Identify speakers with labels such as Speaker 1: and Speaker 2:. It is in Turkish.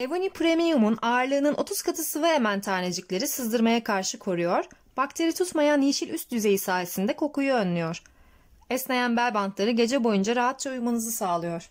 Speaker 1: Evoni Premium'un ağırlığının 30 katı sıvı emen tanecikleri sızdırmaya karşı koruyor, bakteri tutmayan yeşil üst düzeyi sayesinde kokuyu önlüyor. Esneyen bel bantları gece boyunca rahatça uyumanızı sağlıyor.